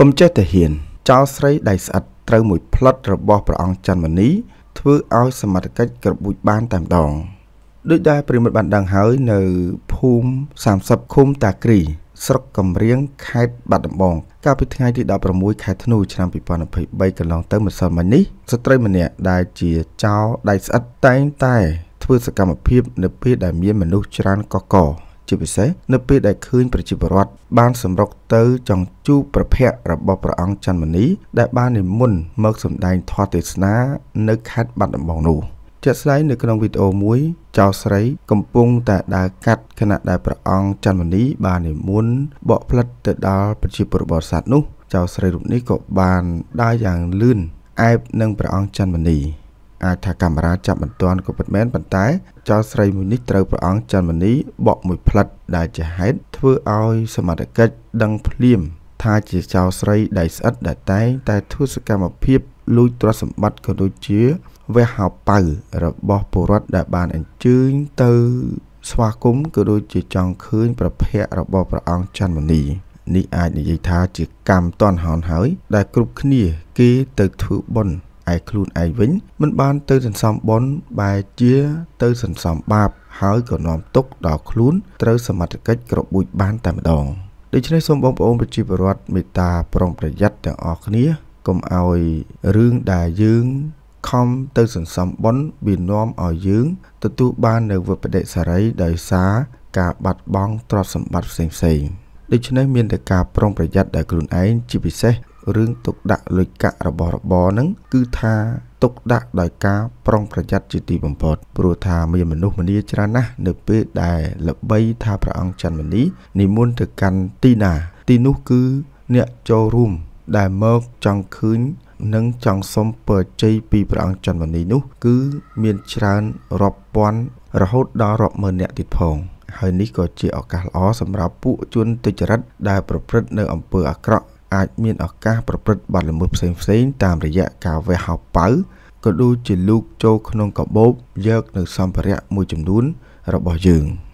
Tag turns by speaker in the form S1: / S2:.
S1: កុំចេះតែហ៊ានចោលស្រីដៃស្អិតត្រូវមួយផ្លិតរបស់ព្រះអង្គច័ន្ទមនីធ្វើឲ្យសមត្ថកិច្ចក្របួចបានតែម្ដងដូចដែលប្រិមិត្តបានដឹងហើយនៅភូមិ30ឃុំតាគ្រី ស្រុកកំរៀងខេត្តបាត់ដំបងកាលពីថ្ងៃទី16ខែធ្នូឆ្នាំ2023កន្លងទៅម្សិលមិញនេះស្ត្រីម្នាក់ដែលជាចោរដៃស្អិតតែងតែធ្វើសកម្មភាពនៅពេលដែលមានមនុស្សច្រើនកកកជាពិសេសនៅពេលដែលឃើញប្រជាពលរដ្ឋបានសម្រុកទៅ ចង់ជួបប្រភ័ក្ររបស់ព្រះអង្គច័ន្ទមនី ដែលបាននិមន្តមកសម្ដែងធម៌ទេសនានៅខេត្តបាត់ដំបងនោះជាក់ស្ដែងនៅក្នុងវីដេអូមួយចៅស្រីកំពុងតែដើរកាត់ខណៈដែលព្រះអង្គច័ន្ទមនី បាននិមន្តបកផ្លិតទៅដល់ប្រជាពលរដ្ឋសត្វនោះចៅស្រីរូបនេះក៏បានដើរយ៉ាងលឿនអែបនឹងព្រះអង្គច័ន្ទមនីអាចថាកាមេរ៉ាចាប់មិនទាន់ក៏ពិតមែនប៉ុន្តែចៅស្រីមួយនេះត្រូវព្រះអង្គចន្ទមនី បក់មួយផ្លិតដែលជាហេតុធ្វើឲ្យសមត្ថកិច្ចដឹងភ្លាមថាជាចៅស្រីដែលស្អិតដែលតែងតែធ្វើសកម្មភាព លួចទ្រព្យសម្បត្តិក៏ដូចជាវះហោប៉ៅរបស់ពលរដ្ឋដែលបានអញ្ជើញទៅ ស្វាគមន៍ក៏ដូចជាចង់ឃើញប្រភ័ក្ររបស់ព្រះអង្គចន្ទមនីនេះអាចនិយាយថាជា កម្មតនហោនហើយ ដែលគ្រប់គ្នាគេទៅធ្វើបុណ្យឯខ្លួនឯងវិញមិនបានទៅសន្សំបុណ្យបែជាទៅសន្សំបាបហើយក៏នាំទុកដល់ខ្លួនត្រូវសមត្ថកិច្ចក្របួចបានតែម្ដងដូច្នេះសូមបងប្អូនប្រជាពលរដ្ឋមេត្តា ប្រុងប្រយ័ត្នទាំងអស់គ្នាកុំឲ្យរឿងដែលយើងខំទៅសន្សំបុណ្យវានាំឲ្យយើងទទួលបាននៅវិបដិសារីដោយសារការបាត់បង់ទ្រព្យសម្បត្តិផ្សេងៗដូច្នេះមានតែការប្រុងប្រយ័ត្នដល់ខ្លួនឯងជាពិសេសរឿងទុកដាក់លុយកាក់របស់របរហ្នឹងគឺថាទុកដាក់ដោយការប្រុងប្រយ័ត្នជាទីបំផុតព្រោះថាមានមនុស្សម្នាច្រើនណាស់នៅ ពេលដែលល្បីថាព្រះអង្គច័ន្ទមនីនិមន្តទៅកាន់ទីណា ទីនោះគឺអ្នកចូលរួមដែលមកចង់ឃើញនិងចង់សុំពរជ័យពីព្រះអង្គច័ន្ទមនីនោះ គឺមានច្រើនរាប់ពាន់រហូតដល់រាប់ម៉ឺនអ្នកទៀតផង ហើយនេះក៏ជាឱកាសល្អសម្រាប់ពួកជនទុច្ចរិតដែលប្រព្រឹត្តនៅអំពើអាក្រក់អាចមានឱកាសប្រព្រឹត្តបទល្មើសផ្សេងៗតាមរយៈការវះហោប៉ៅក៏ដូចជាលូកចូលក្នុងកាបូបយកនៅសម្ភារៈមួយចំនួនរបស់យើង។